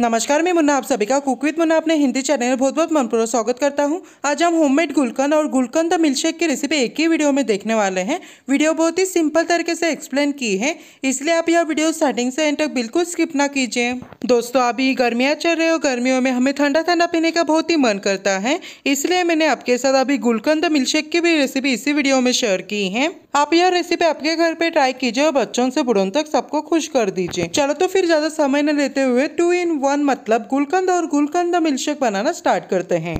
नमस्कार मैं मुन्ना आप सभी का कुक विद मुन्ना अपने हिंदी चैनल बहुत बहुत मनपूर्वक स्वागत करता हूं आज हम होममेड गुलकंद और गुलकंद द मिल्कशेक की रेसिपी एक ही वीडियो में देखने वाले हैं वीडियो बहुत ही सिंपल तरीके से एक्सप्लेन की है इसलिए आप यह वीडियो स्टार्टिंग से एंड तक बिल्कुल स्किप ना कीजिए दोस्तों अभी गर्मियाँ चल रही हो गर्मियों में हमें ठंडा ठंडा पीने का बहुत ही मन करता है इसलिए मैंने आपके साथ अभी गुलकंद द मिल्कशेक की भी रेसिपी इसी वीडियो में शेयर की है आप यह रेसिपी आपके घर पे ट्राई कीजिए और बच्चों से बुढ़ों तक सबको खुश कर दीजिए चलो तो फिर ज़्यादा समय न लेते हुए टू इन वन मतलब गुलकंद और गुलकंद मिल्कशेक बनाना स्टार्ट करते हैं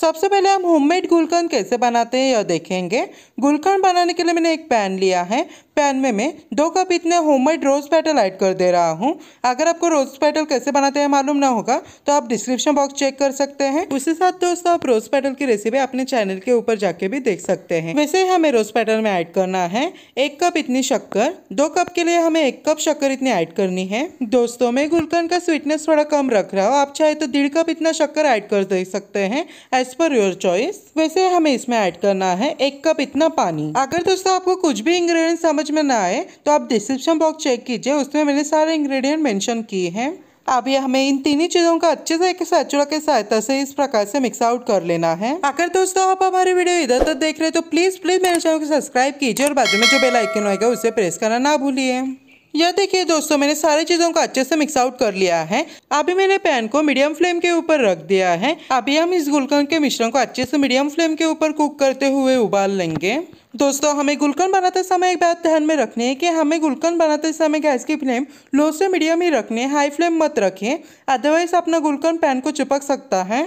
सबसे पहले हम होममेड गुलकंद कैसे बनाते हैं यह देखेंगे गुलकंद बनाने के लिए मैंने एक पैन लिया है पैन में मैं दो कप इतने होममेड रोज़ पेटल ऐड कर दे रहा हूँ अगर आपको रोज़ पेटल कैसे बनाते हैं मालूम ना होगा तो आप डिस्क्रिप्शन बॉक्स चेक कर सकते हैं उसी साथ दोस्तों आप रोज़ पेटल की रेसिपी अपने चैनल के ऊपर जाके भी देख सकते हैं वैसे ही हमें रोज़ पेटल में ऐड करना है एक कप इतनी शक्कर दो कप के लिए हमें एक कप शक्कर इतनी ऐड करनी है दोस्तों मैं गुलकंद का स्वीटनेस थोड़ा कम रख रहा हूँ आप चाहे तो डेढ़ कप इतना शक्कर ऐड कर दे सकते हैं एज पर योर चॉइस वैसे हमें इसमें ऐड करना है एक कप इतना पानी अगर दोस्तों आपको कुछ भी इंग्रेडिएंट समझ में ना आए तो आप डिस्क्रिप्शन बॉक्स चेक कीजिए उसमें मैंने सारे इंग्रेडिएंट मेंशन किए हैं अब ये हमें इन तीनों चीजों का अच्छे से एक सैचुड़ा के सहायता से इस प्रकार से मिक्स आउट कर लेना है अगर दोस्तों आप हमारी वीडियो इधर तक देख रहे हैं तो प्लीज प्लीज मेरे चैनल को सब्सक्राइब कीजिए और बाजू में जो बेल आइकन होगा उसे प्रेस करना ना भूलिए यह देखिए दोस्तों मैंने सारी चीज़ों को अच्छे से मिक्स आउट कर लिया है अभी मैंने पैन को मीडियम फ्लेम के ऊपर रख दिया है अभी हम इस गुलकंद के मिश्रण को अच्छे से मीडियम फ्लेम के ऊपर कुक करते हुए उबाल लेंगे दोस्तों हमें गुलकंद बनाते समय एक बात ध्यान में रखनी है कि हमें गुलकंद बनाते समय गैस की फ्लेम लो से मीडियम ही रखनी है हाई फ्लेम मत रखें अदरवाइज अपना गुलकंद पैन को चिपक सकता है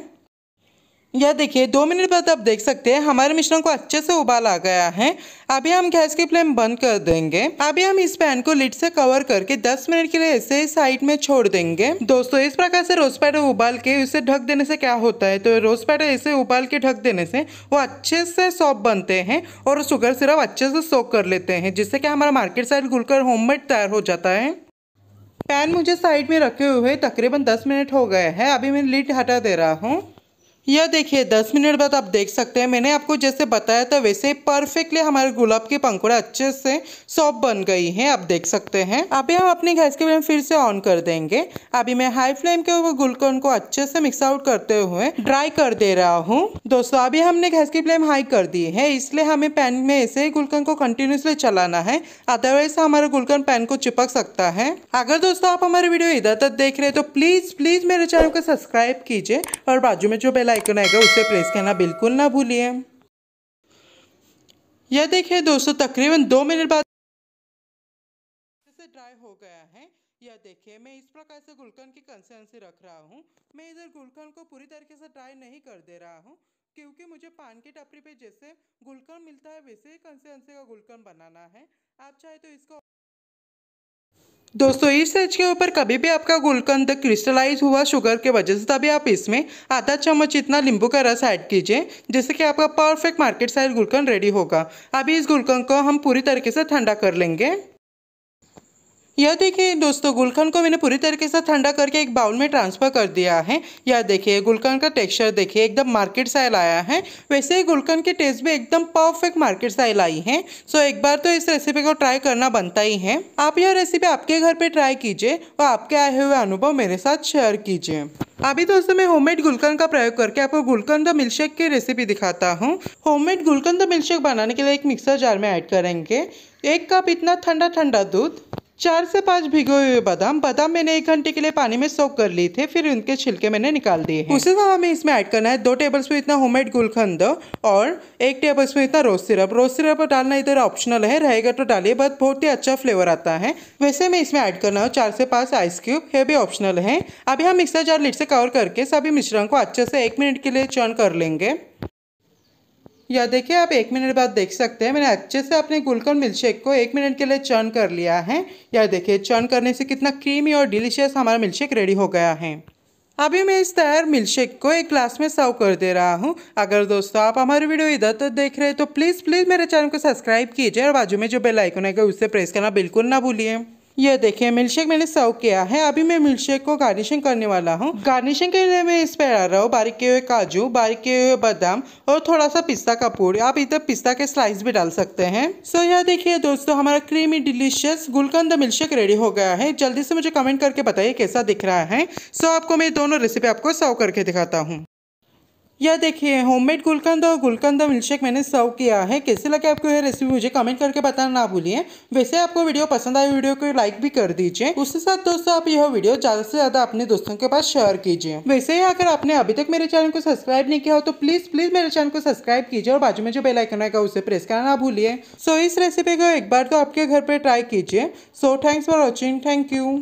यह देखिए दो मिनट बाद आप देख सकते हैं हमारे मिश्रण को अच्छे से उबाल आ गया है अभी हम गैस की फ्लेम बंद कर देंगे अभी हम इस पैन को लिड से कवर करके 10 मिनट के लिए ऐसे साइड में छोड़ देंगे दोस्तों इस प्रकार से रोज पैटर उबाल के उसे ढक देने से क्या होता है तो रोज पैटर ऐसे उबाल के ढक देने से वो अच्छे से सॉफ्ट बनते हैं और शुगर सिरप अच्छे से सोख कर लेते हैं जिससे कि हमारा मार्केट साइड घुलकर होममेड तैयार हो जाता है पैन मुझे साइड में रखे हुए तकरीबन दस मिनट हो गए हैं अभी मैं लिट हटा दे रहा हूँ यह देखिए 10 मिनट बाद आप देख सकते हैं मैंने आपको जैसे बताया था वैसे परफेक्टली हमारे गुलाब के पंखुड़े अच्छे से सॉफ्ट बन गई हैं आप देख सकते हैं अभी हम अपनी गैस की फ्लेम फिर से ऑन कर देंगे अभी मैं हाई फ्लेम के ऊपर गुलकन को अच्छे से मिक्स आउट करते हुए ड्राई कर दे रहा हूँ दोस्तों अभी हमने गैस की फ्लेम हाई कर दी है इसलिए हमें पैन में ऐसे ही गुलकन को कंटिन्यूसली चलाना है अदरवाइज हमारा गुलकन पैन को चिपक सकता है अगर दोस्तों आप हमारे वीडियो इधर तक देख रहे हैं तो प्लीज प्लीज मेरे चैनल को सब्सक्राइब कीजिए और बाजू में जो बेल बेल आइकन आएगा उसे प्रेस करना बिल्कुल ना भूलिए यह देखिए दोस्तों तकरीबन दो मिनट बाद से ड्राई हो गया है यह देखिए मैं इस प्रकार से गुलकंद की कंसिस्टेंसी रख रहा हूँ मैं इधर गुलकंद को पूरी तरीके से ड्राई नहीं कर दे रहा हूँ क्योंकि मुझे पान की टपरी पे जैसे गुलकंद मिलता है वैसे ही कंसिस्टेंसी का गुलकंद बनाना है आप चाहे तो इसको दोस्तों इस एज के ऊपर कभी भी आपका गुलकंद क्रिस्टलाइज हुआ शुगर के वजह से तभी आप इसमें आधा चम्मच इतना नींबू का रस ऐड कीजिए जिससे कि आपका perfect market size gulkand ready होगा अभी इस गुलकंद को हम पूरी तरीके से ठंडा कर लेंगे यह देखिए दोस्तों गुलकंद को मैंने पूरी तरीके से ठंडा करके एक बाउल में ट्रांसफ़र कर दिया है यह देखिए गुलकंद का टेक्सचर देखिए एकदम मार्केट साइल आया है वैसे ही गुलकंद के टेस्ट भी एकदम परफेक्ट मार्केट साइल आई है सो एक बार तो इस रेसिपी को ट्राई करना बनता ही है आप यह रेसिपी आपके घर पर ट्राई कीजिए और आपके आए हुए अनुभव मेरे साथ शेयर कीजिए अभी दोस्तों मैं होममेड गुलकंद का प्रयोग करके आपको गुलकंद मिल्कशेक की रेसिपी दिखाता हूँ होममेड गुलकंद मिल्कशेक बनाने के लिए एक मिक्सर जार में ऐड करेंगे एक कप इतना ठंडा ठंडा दूध चार से पांच भिगोए हुए बादाम बादाम मैंने एक घंटे के लिए पानी में सोख कर लिए थे फिर उनके छिलके मैंने निकाल दिए उसी समय हमें इसमें ऐड करना है दो टेबल स्पून इतना होममेड गुलखंद और एक टेबल स्पून इतना रोज सिरप रोज सिरप डालना इधर ऑप्शनल है रहेगा तो डालिए बट बहुत ही अच्छा फ्लेवर आता है वैसे मैं इसमें ऐड करना हूँ चार से पाँच आइस क्यूब यह भी ऑप्शनल है अभी हम मिक्सर जार लिट से कवर करके सभी मिश्रण को अच्छे से एक मिनट के लिए चर्न कर लेंगे या देखिए आप एक मिनट बाद देख सकते हैं मैंने अच्छे से अपने गुलकंद मिल्कशेक को एक मिनट के लिए चर्न कर लिया है या देखिए चर्न करने से कितना क्रीमी और डिलीशियस हमारा मिल्कशेक रेडी हो गया है अभी मैं इस तैयार मिल्कशेक को एक ग्लास में सर्व कर दे रहा हूँ अगर दोस्तों आप हमारी वीडियो इधर तक देख रहे हैं तो प्लीज़ प्लीज़ मेरे चैनल को सब्सक्राइब कीजिए और बाजू में जो बेल आइकन है उसे प्रेस करना बिल्कुल ना भूलिए यह देखिए मिल्कशेक मैंने सर्व किया है अभी मैं मिल्कशेक को गार्निशिंग करने वाला हूँ गार्निशिंग के लिए मैं इस पर आ रहा हूँ बारीक हुए काजू बारीक के हुए बादाम और थोड़ा सा पिस्ता का पूड़ी आप इधर पिस्ता के स्लाइस भी डाल सकते हैं सो यह देखिए दोस्तों हमारा creamy delicious gulkand milkshake ready हो गया है जल्दी से मुझे कमेंट करके बताइए कैसा दिख रहा है सो आपको मैं दोनों रेसिपी आपको सर्व करके दिखाता हूँ यह देखिए होममेड गुलकंद और गुलकंद मिल्कशेक मैंने सर्व किया है कैसे लगे आपको यह रेसिपी मुझे कमेंट करके बताना ना भूलिए वैसे आपको वीडियो पसंद आए वीडियो को लाइक भी कर दीजिए उसके साथ दोस्तों आप यह वीडियो ज़्यादा से ज़्यादा अपने दोस्तों के पास शेयर कीजिए वैसे ही अगर आपने अभी तक मेरे चैनल को सब्सक्राइब नहीं किया हो तो प्लीज़ प्लीज़ मेरे चैनल को सब्सक्राइब कीजिए और बाजू में जो बेलाइकन आएगा उसे प्रेस करना ना भूलिए सो इस रेसिपी को एक बार तो आपके घर पर ट्राई कीजिए so thanks for watching thank you